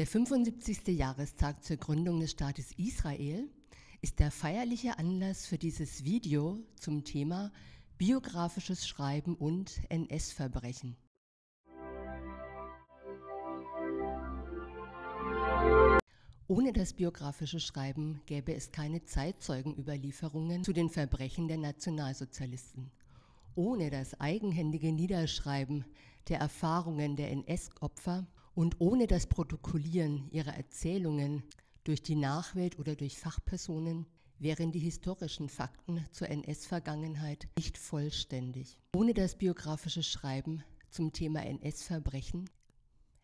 Der 75. Jahrestag zur Gründung des Staates Israel ist der feierliche Anlass für dieses Video zum Thema biografisches Schreiben und NS-Verbrechen. Ohne das biografische Schreiben gäbe es keine Zeitzeugenüberlieferungen zu den Verbrechen der Nationalsozialisten. Ohne das eigenhändige Niederschreiben der Erfahrungen der NS-Opfer und ohne das Protokollieren ihrer Erzählungen durch die Nachwelt oder durch Fachpersonen wären die historischen Fakten zur NS-Vergangenheit nicht vollständig. Ohne das biografische Schreiben zum Thema NS-Verbrechen,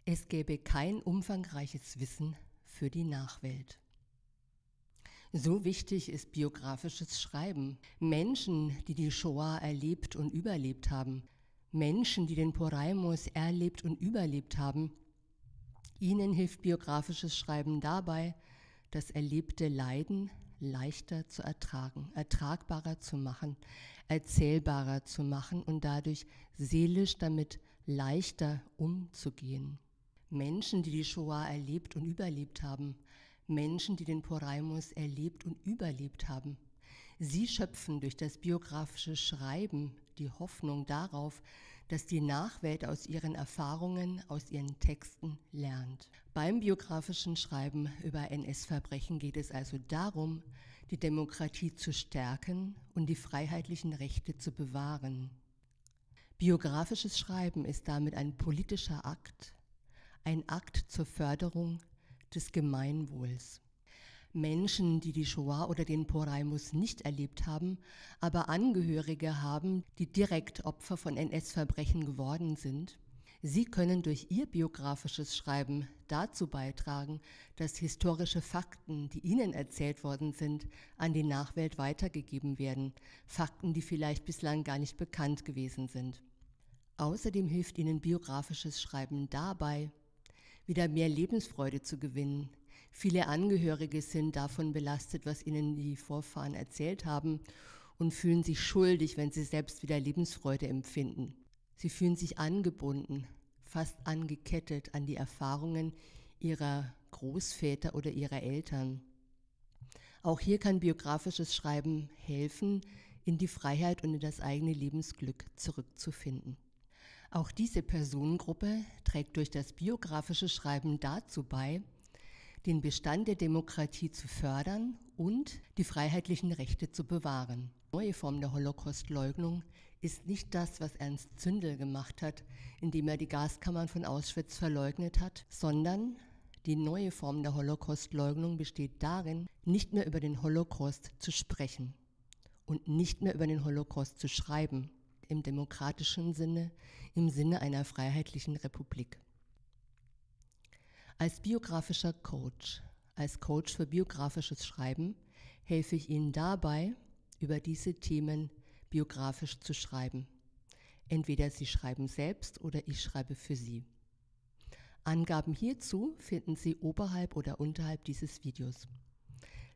es gäbe kein umfangreiches Wissen für die Nachwelt. So wichtig ist biografisches Schreiben. Menschen, die die Shoah erlebt und überlebt haben, Menschen, die den Poraimus erlebt und überlebt haben, Ihnen hilft biografisches Schreiben dabei, das erlebte Leiden leichter zu ertragen, ertragbarer zu machen, erzählbarer zu machen und dadurch seelisch damit leichter umzugehen. Menschen, die die Shoah erlebt und überlebt haben, Menschen, die den Poraimus erlebt und überlebt haben, sie schöpfen durch das biografische Schreiben die Hoffnung darauf, dass die Nachwelt aus ihren Erfahrungen, aus ihren Texten lernt. Beim biografischen Schreiben über NS-Verbrechen geht es also darum, die Demokratie zu stärken und die freiheitlichen Rechte zu bewahren. Biografisches Schreiben ist damit ein politischer Akt, ein Akt zur Förderung des Gemeinwohls. Menschen, die die Shoah oder den Poraimus nicht erlebt haben, aber Angehörige haben, die direkt Opfer von NS-Verbrechen geworden sind. Sie können durch ihr biografisches Schreiben dazu beitragen, dass historische Fakten, die ihnen erzählt worden sind, an die Nachwelt weitergegeben werden, Fakten, die vielleicht bislang gar nicht bekannt gewesen sind. Außerdem hilft ihnen biografisches Schreiben dabei, wieder mehr Lebensfreude zu gewinnen, Viele Angehörige sind davon belastet, was ihnen die Vorfahren erzählt haben und fühlen sich schuldig, wenn sie selbst wieder Lebensfreude empfinden. Sie fühlen sich angebunden, fast angekettet an die Erfahrungen ihrer Großväter oder ihrer Eltern. Auch hier kann biografisches Schreiben helfen, in die Freiheit und in das eigene Lebensglück zurückzufinden. Auch diese Personengruppe trägt durch das biografische Schreiben dazu bei, den Bestand der Demokratie zu fördern und die freiheitlichen Rechte zu bewahren. Die neue Form der Holocaust-Leugnung ist nicht das, was Ernst Zündel gemacht hat, indem er die Gaskammern von Auschwitz verleugnet hat, sondern die neue Form der Holocaust-Leugnung besteht darin, nicht mehr über den Holocaust zu sprechen und nicht mehr über den Holocaust zu schreiben, im demokratischen Sinne, im Sinne einer freiheitlichen Republik. Als biografischer Coach, als Coach für biografisches Schreiben helfe ich Ihnen dabei, über diese Themen biografisch zu schreiben. Entweder Sie schreiben selbst oder ich schreibe für Sie. Angaben hierzu finden Sie oberhalb oder unterhalb dieses Videos.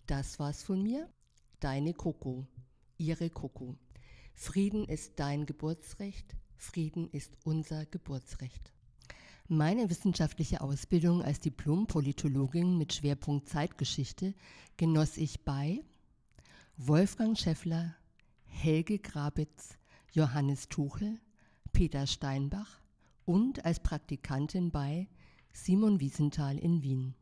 Das war's von mir. Deine Coco. Ihre Coco. Frieden ist dein Geburtsrecht. Frieden ist unser Geburtsrecht. Meine wissenschaftliche Ausbildung als Diplom-Politologin mit Schwerpunkt Zeitgeschichte genoss ich bei Wolfgang Schäffler, Helge Grabitz, Johannes Tuchel, Peter Steinbach und als Praktikantin bei Simon Wiesenthal in Wien.